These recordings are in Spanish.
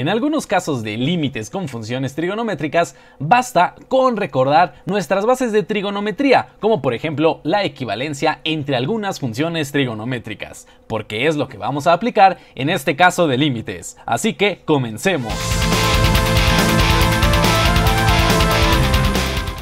En algunos casos de límites con funciones trigonométricas, basta con recordar nuestras bases de trigonometría, como por ejemplo la equivalencia entre algunas funciones trigonométricas, porque es lo que vamos a aplicar en este caso de límites. Así que comencemos.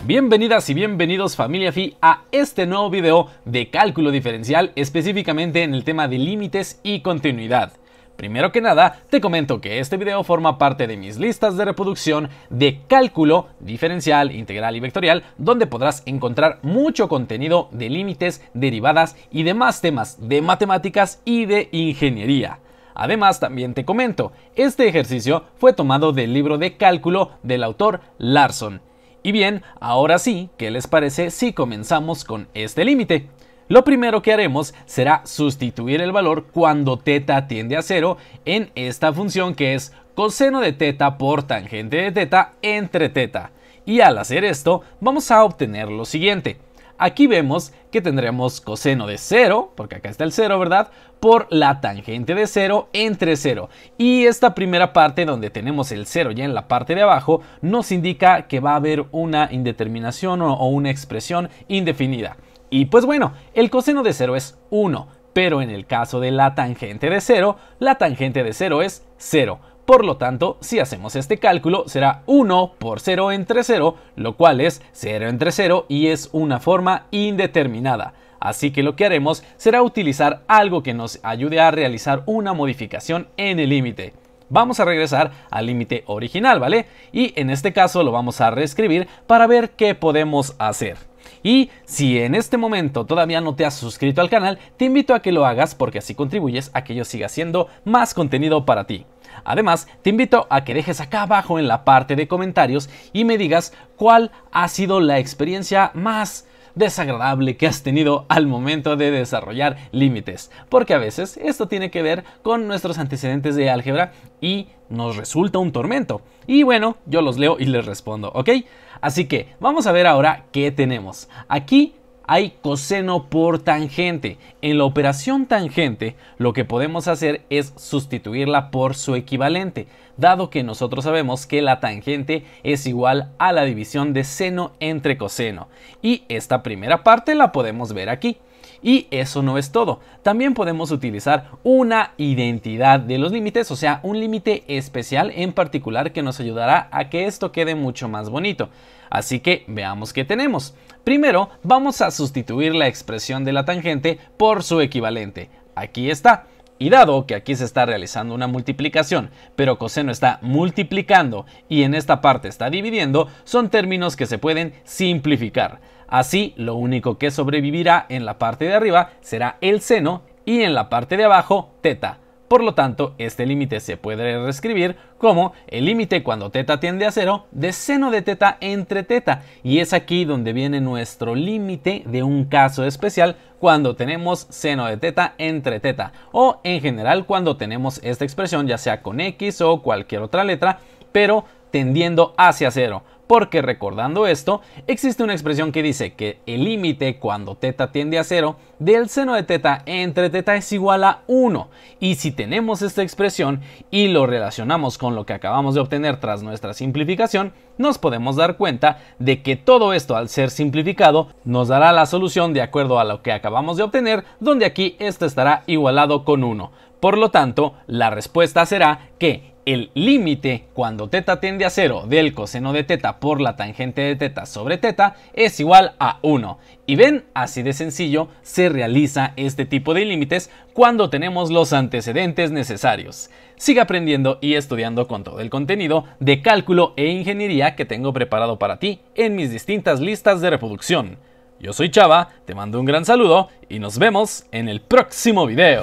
Bienvenidas y bienvenidos familia Fi a este nuevo video de cálculo diferencial específicamente en el tema de límites y continuidad. Primero que nada, te comento que este video forma parte de mis listas de reproducción de cálculo diferencial, integral y vectorial, donde podrás encontrar mucho contenido de límites, derivadas y demás temas de matemáticas y de ingeniería. Además, también te comento, este ejercicio fue tomado del libro de cálculo del autor Larson. Y bien, ahora sí, ¿qué les parece si comenzamos con este límite? Lo primero que haremos será sustituir el valor cuando teta tiende a cero en esta función que es coseno de teta por tangente de teta entre teta. Y al hacer esto vamos a obtener lo siguiente. Aquí vemos que tendremos coseno de 0, porque acá está el 0, ¿verdad? Por la tangente de 0 entre 0. Y esta primera parte donde tenemos el 0 ya en la parte de abajo nos indica que va a haber una indeterminación o una expresión indefinida. Y pues bueno, el coseno de 0 es 1, pero en el caso de la tangente de 0, la tangente de 0 es 0. Por lo tanto, si hacemos este cálculo, será 1 por 0 entre 0, lo cual es 0 entre 0 y es una forma indeterminada. Así que lo que haremos será utilizar algo que nos ayude a realizar una modificación en el límite. Vamos a regresar al límite original, ¿vale? Y en este caso lo vamos a reescribir para ver qué podemos hacer. Y si en este momento todavía no te has suscrito al canal, te invito a que lo hagas porque así contribuyes a que yo siga haciendo más contenido para ti. Además, te invito a que dejes acá abajo en la parte de comentarios y me digas cuál ha sido la experiencia más desagradable que has tenido al momento de desarrollar límites. Porque a veces esto tiene que ver con nuestros antecedentes de álgebra y nos resulta un tormento. Y bueno, yo los leo y les respondo, ¿ok? Así que vamos a ver ahora qué tenemos. Aquí hay coseno por tangente. En la operación tangente, lo que podemos hacer es sustituirla por su equivalente, dado que nosotros sabemos que la tangente es igual a la división de seno entre coseno. Y esta primera parte la podemos ver aquí. Y eso no es todo. También podemos utilizar una identidad de los límites, o sea, un límite especial en particular que nos ayudará a que esto quede mucho más bonito. Así que veamos qué tenemos. Primero, vamos a sustituir la expresión de la tangente por su equivalente. Aquí está. Y dado que aquí se está realizando una multiplicación, pero coseno está multiplicando y en esta parte está dividiendo, son términos que se pueden simplificar. Así, lo único que sobrevivirá en la parte de arriba será el seno y en la parte de abajo, teta. Por lo tanto, este límite se puede reescribir como el límite cuando teta tiende a cero de seno de teta entre teta. Y es aquí donde viene nuestro límite de un caso especial cuando tenemos seno de teta entre teta. O en general cuando tenemos esta expresión ya sea con x o cualquier otra letra, pero tendiendo hacia cero. Porque recordando esto, existe una expresión que dice que el límite cuando teta tiende a cero del seno de teta entre teta es igual a 1. Y si tenemos esta expresión y lo relacionamos con lo que acabamos de obtener tras nuestra simplificación, nos podemos dar cuenta de que todo esto al ser simplificado nos dará la solución de acuerdo a lo que acabamos de obtener, donde aquí esto estará igualado con 1. Por lo tanto, la respuesta será que el límite cuando teta tiende a 0 del coseno de teta por la tangente de teta sobre teta es igual a 1. Y ven, así de sencillo se realiza este tipo de límites cuando tenemos los antecedentes necesarios. Sigue aprendiendo y estudiando con todo el contenido de cálculo e ingeniería que tengo preparado para ti en mis distintas listas de reproducción. Yo soy Chava, te mando un gran saludo y nos vemos en el próximo video.